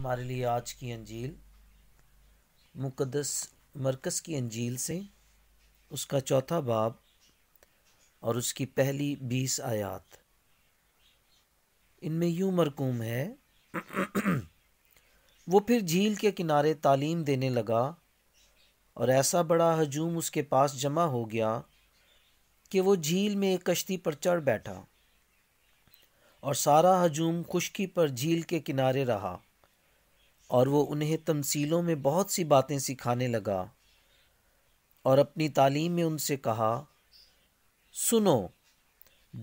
हमारे लिए आज की अंजील मुकदस मरकस की अंजील से उसका चौथा बाब और उसकी पहली बीस आयात इनमें यूँ मरकूम है वो फिर झील के किनारे तालीम देने लगा और ऐसा बड़ा हजूम उसके पास जमा हो गया कि वो झील में एक कश्ती पर चढ़ बैठा और सारा हजूम खुशकी पर झील के किनारे रहा और वो उन्हें तमसीलों में बहुत सी बातें सिखाने लगा और अपनी तालीम में उनसे कहा सुनो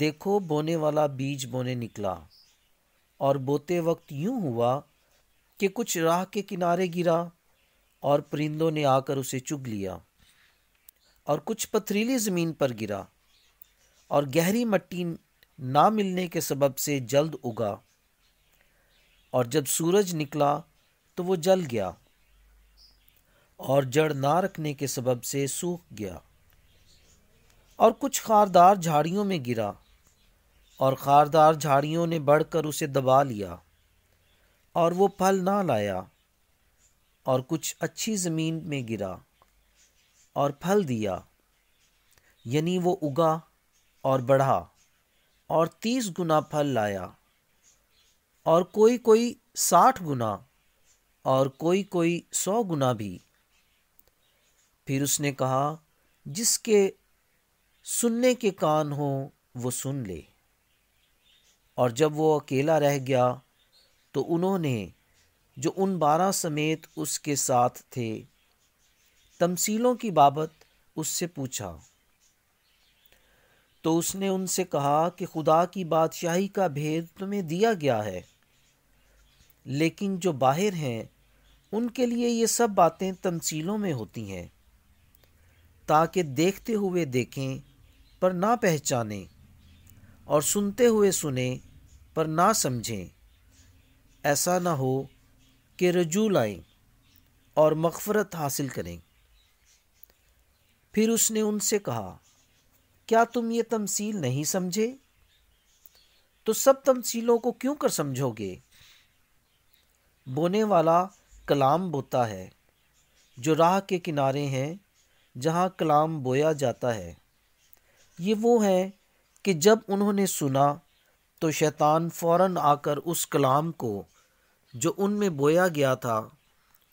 देखो बोने वाला बीज बोने निकला और बोते वक्त यूं हुआ कि कुछ राह के किनारे गिरा और परिंदों ने आकर उसे चुग लिया और कुछ पथरीली ज़मीन पर गिरा और गहरी मट्टी ना मिलने के सबब से जल्द उगा और जब सूरज निकला तो वो जल गया और जड़ ना रखने के सबब से सूख गया और कुछ खारदार झाड़ियों में गिरा और खारदार झाड़ियों ने बढ़कर उसे दबा लिया और वो फल ना लाया और कुछ अच्छी ज़मीन में गिरा और फल दिया यानी वो उगा और बढ़ा और तीस गुना फल लाया और कोई कोई साठ गुना और कोई कोई सौ गुना भी फिर उसने कहा जिसके सुनने के कान हो वो सुन ले और जब वो अकेला रह गया तो उन्होंने जो उन बारह समेत उसके साथ थे तमसीलों की बाबत उससे पूछा तो उसने उनसे कहा कि खुदा की बादशाही का भेद तुम्हें दिया गया है लेकिन जो बाहर हैं उनके लिए ये सब बातें तमसीलों में होती हैं ताकि देखते हुए देखें पर ना पहचानें और सुनते हुए सुने पर ना समझें ऐसा ना हो कि रजू लाएं और मगफरत हासिल करें फिर उसने उनसे कहा क्या तुम ये तमसील नहीं समझे तो सब तमसीलों को क्यों कर समझोगे बोने वाला कलाम बोता है जो राह के किनारे हैं जहाँ कलाम बोया जाता है ये वो हैं कि जब उन्होंने सुना तो शैतान फौरन आकर उस कलाम को जो उनमें बोया गया था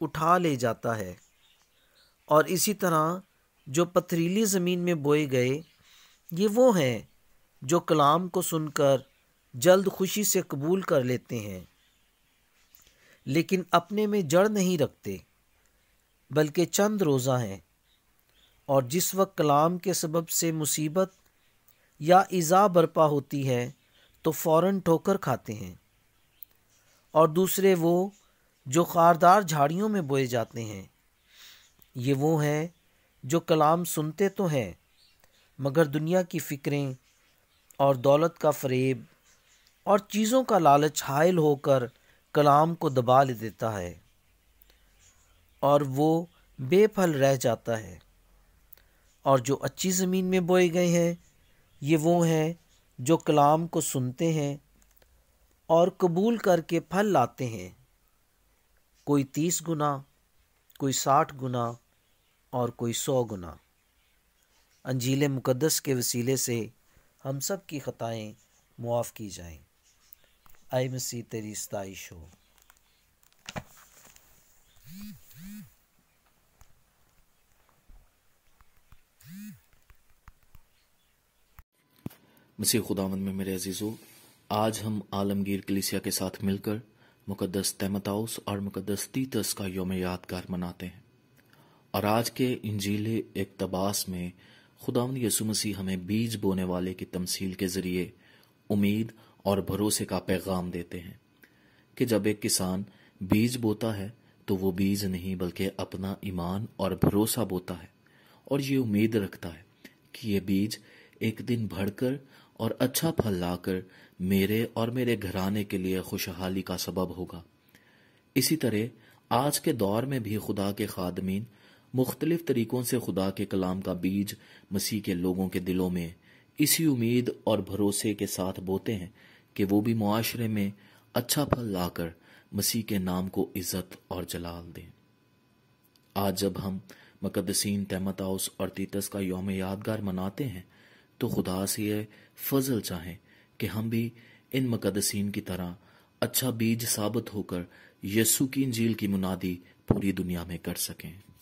उठा ले जाता है और इसी तरह जो पथरीली ज़मीन में बोए गए ये वो हैं जो कलाम को सुनकर जल्द खुशी से कबूल कर लेते हैं लेकिन अपने में जड़ नहीं रखते बल्कि चंद रोज़ा हैं और जिस वक्त कलाम के सबब से मुसीबत या इज़ा बरपा होती है तो फ़ौर ठोकर खाते हैं और दूसरे वो जो खारदार झाड़ियों में बोए जाते हैं ये वो हैं जो कलाम सुनते तो हैं मगर दुनिया की फ़िक्रें और दौलत का फरेब और चीज़ों का लालच हायल होकर कलाम को दबा ले देता है और वो बेफल रह जाता है और जो अच्छी ज़मीन में बोए गए हैं ये वो हैं जो कलाम को सुनते हैं और कबूल करके फल लाते हैं कोई तीस गुना कोई साठ गुना और कोई सौ गुना अंजील मुकदस के वसीले से हम सब की ख़ताएँ मुआफ़ की जाएँ आए मसीह तेरी हो मसीह खुदावन में मेरे अजीज़ों आज हम आलमगीर कलिसिया के साथ मिलकर मुकदस तैमताउस और मुकदस तीतस का योम यादगार मनाते हैं और आज के इंजील इकतबास में खुदावन यसु मसीह हमें बीज बोने वाले की तमसील के ज़रिए उम्मीद और भरोसे का पैगाम देते हैं कि जब एक किसान बीज बोता है तो वो बीज नहीं बल्कि अपना ईमान और भरोसा बोता है और ये उम्मीद रखता है कि ये बीज एक दिन भरकर और अच्छा फल लाकर मेरे और मेरे घराने के लिए खुशहाली का सबब होगा इसी तरह आज के दौर में भी खुदा के खादमीन मुख्तलिफ तरीकों से खुदा के कलाम का बीज मसीह के लोगों के दिलों में इसी उम्मीद और भरोसे के साथ बोते हैं कि वो भी मुआशरे में अच्छा फल लाकर मसीह के नाम को इज़्ज़त और जलाल दें आज जब हम मकदसिन तैमताउस और तीतस का योम यादगार मनाते हैं तो खुदा से यह फजल चाहें कि हम भी इन मकदसिन की तरह अच्छा बीज साबित होकर यसु की इंजील की मुनादी पूरी दुनिया में कर सकें